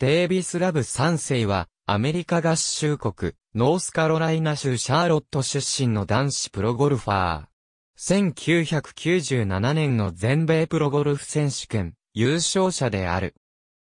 デイビス・ラブ3世は、アメリカ合衆国、ノースカロライナ州シャーロット出身の男子プロゴルファー。1997年の全米プロゴルフ選手権、優勝者である。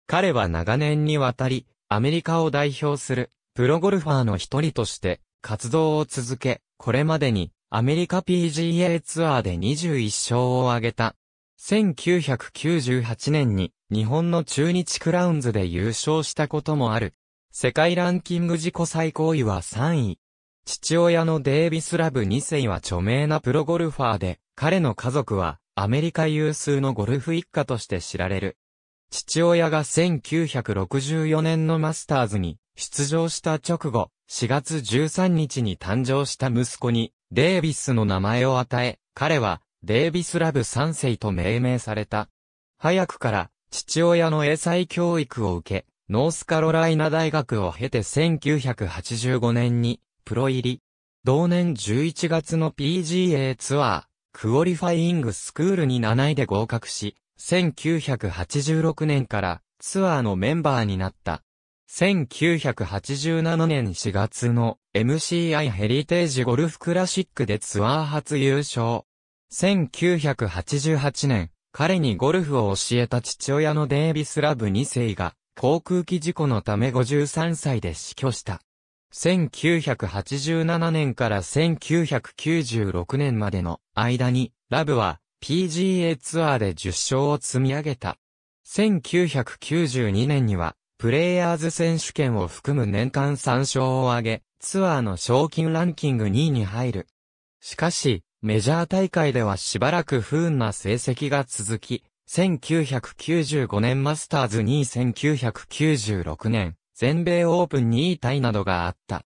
彼は長年にわたり、アメリカを代表する、プロゴルファーの一人として、活動を続け、これまでに、アメリカ PGA ツアーで21勝を挙げた、1998年に日本の中日クラウンズで優勝したこともある。世界ランキング自己最高位は3位。父親のデイビス・ラブ2世は著名なプロゴルファーで、彼の家族はアメリカ有数のゴルフ一家として知られる。父親が1964年のマスターズに出場した直後、4月13日に誕生した息子にデイビスの名前を与え、彼はデイビスラブ3世と命名された。早くから、父親の英才教育を受け、ノースカロライナ大学を経て1985年に、プロ入り。同年11月の PGA ツアー、クオリファイングスクールに7位で合格し、1986年からツアーのメンバーになった。1987年4月の MCI ヘリテージゴルフクラシックでツアー初優勝。1988年、彼にゴルフを教えた父親のデービス・ラブ2世が、航空機事故のため53歳で死去した。1987年から1996年までの間に、ラブは PGA ツアーで10勝を積み上げた。1992年には、プレイヤーズ選手権を含む年間3勝を挙げ、ツアーの賞金ランキング2位に入る。しかし、メジャー大会ではしばらく不運な成績が続き、1995年マスターズ2 1996年、全米オープン2位タイなどがあった。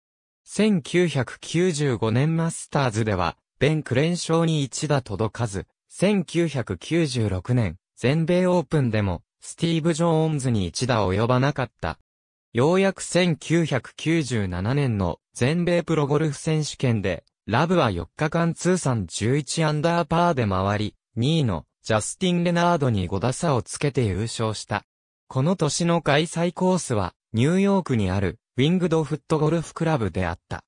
1995年マスターズでは、ベンクレョーに1打届かず、1996年、全米オープンでも、スティーブ・ジョーンズに1打及ばなかった。ようやく1997年の全米プロゴルフ選手権でラブは4日間通算11アンダーパーで回り、2位のジャスティン・レナードに5打差をつけて優勝した。この年の開催コースは、ニューヨークにある、ウィングドフットゴルフクラブであった。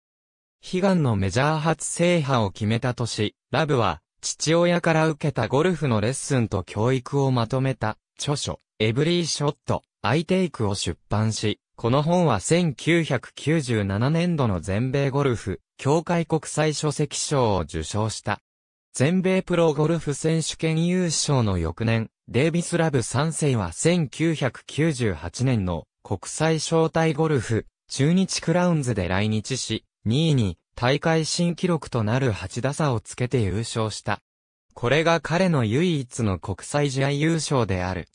悲願のメジャー初制覇を決めた年、ラブは、父親から受けたゴルフのレッスンと教育をまとめた、著書、エブリーショット、アイテイクを出版し、この本は1997年度の全米ゴルフ、協会国際書籍賞を受賞した。全米プロゴルフ選手権優勝の翌年、デイビス・ラブ3世は1998年の国際招待ゴルフ、中日クラウンズで来日し、2位に大会新記録となる8打差をつけて優勝した。これが彼の唯一の国際試合優勝である。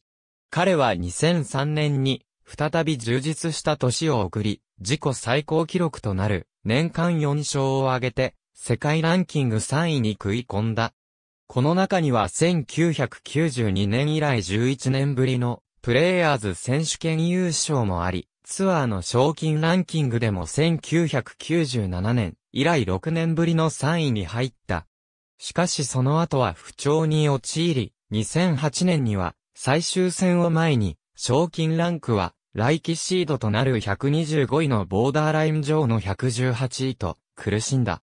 彼は2003年に再び充実した年を送り、自己最高記録となる年間4勝を挙げて、世界ランキング3位に食い込んだ。この中には1992年以来11年ぶりのプレイヤーズ選手権優勝もあり、ツアーの賞金ランキングでも1997年以来6年ぶりの3位に入った。しかしその後は不調に陥り、2008年には最終戦を前に賞金ランクは来季シードとなる125位のボーダーライン上の118位と苦しんだ。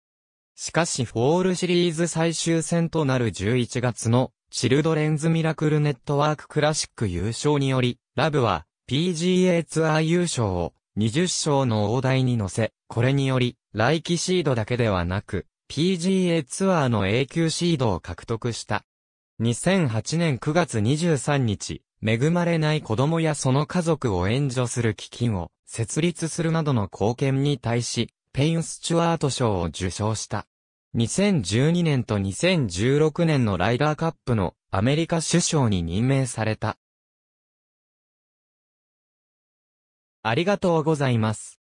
しかしフォールシリーズ最終戦となる11月のチルドレンズミラクルネットワーククラシック優勝により、ラブは PGA ツアー優勝を20勝の大台に乗せ、これにより来季シードだけではなく PGA ツアーの永久シードを獲得した。2008年9月23日、恵まれない子供やその家族を援助する基金を設立するなどの貢献に対し、ペイン・スチュワート賞を受賞した。2012年と2016年のライダーカップのアメリカ首相に任命された。ありがとうございます。